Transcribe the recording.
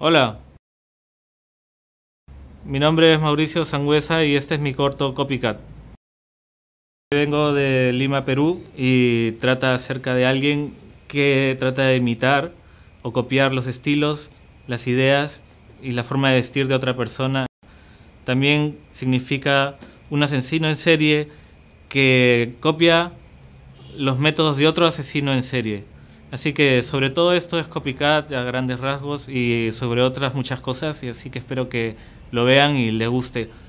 Hola. Mi nombre es Mauricio Sangüesa y este es mi corto Copycat. Vengo de Lima, Perú y trata acerca de alguien que trata de imitar o copiar los estilos, las ideas y la forma de vestir de otra persona. También significa un asesino en serie que copia los métodos de otro asesino en serie. Así que sobre todo esto es copycat a grandes rasgos y sobre otras muchas cosas, y así que espero que lo vean y les guste.